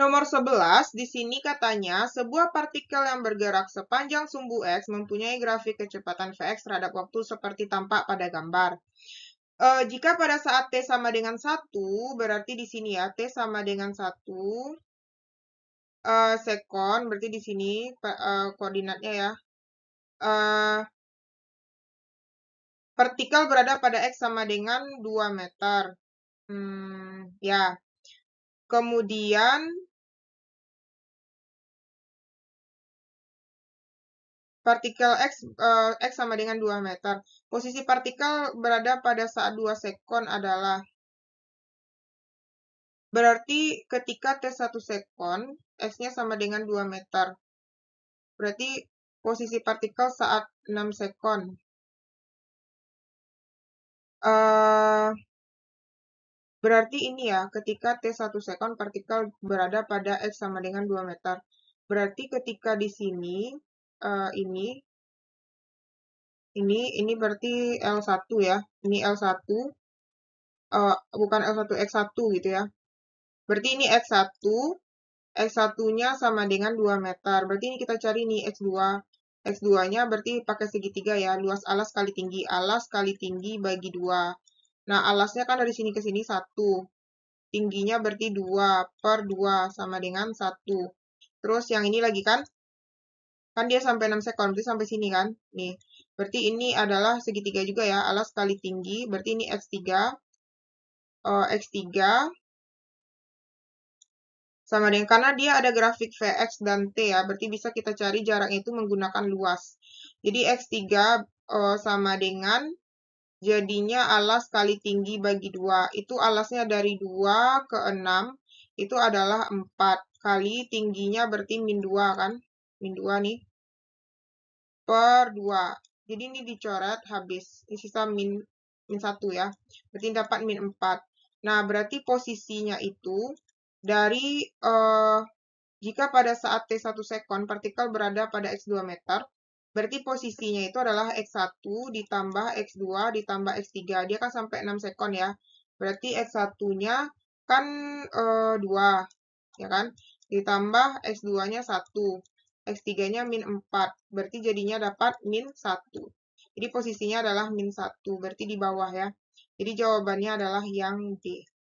Nomor 11, di sini katanya sebuah partikel yang bergerak sepanjang sumbu X mempunyai grafik kecepatan Vx terhadap waktu seperti tampak pada gambar. E, jika pada saat T sama dengan 1, berarti di sini ya, T sama dengan 1 e, sekon, berarti di sini e, koordinatnya ya. E, partikel berada pada X sama dengan 2 meter. Hmm, ya. Kemudian Partikel X, uh, X sama dengan 2 meter. Posisi partikel berada pada saat 2 sekon adalah Berarti ketika T1 sekon, X-nya sama dengan 2 meter. Berarti posisi partikel saat 6 sekon. Uh, berarti ini ya, ketika T1 sekon partikel berada pada X sama dengan 2 meter. Berarti ketika di sini, uh, ini ini ini berarti L1 ya. Ini L1 uh, eh, bukan L1 X1 gitu ya. Berarti ini X1 X1-nya sama dengan 2 meter. Berarti ini kita cari nih X2. X2-nya berarti pakai segitiga ya. Luas alas kali tinggi. Alas kali tinggi bagi 2. Nah, alasnya kan dari sini ke sini 1. Tingginya berarti 2 per 2 sama dengan 1. Terus yang ini lagi kan Kan dia sampai 6 second berarti sampai sini kan? Nih, berarti ini adalah segitiga juga ya, alas kali tinggi, berarti ini X3, uh, X3, sama dengan, karena dia ada grafik VX dan T ya, berarti bisa kita cari jarak itu menggunakan luas. Jadi X3 uh, sama dengan jadinya alas kali tinggi bagi 2. Itu alasnya dari 2 ke 6, itu adalah 4 kali tingginya berarti min 2 kan? Min 2 nih per 2. Jadi ini dicoret habis. Ini sisa min, min 1 ya. Berarti ini dapat min 4. Nah, berarti posisinya itu dari uh, jika pada saat T1 second partikel berada pada X2 meter, berarti posisinya itu adalah X1 ditambah X2 ditambah X3. Dia kan sampai 6 second ya. Berarti X1-nya kan uh, eh, 2, ya kan? Ditambah X2-nya 1. X3-nya min 4. Berarti jadinya dapat min 1. Jadi posisinya adalah min 1. Berarti di bawah ya. Jadi jawabannya adalah yang D.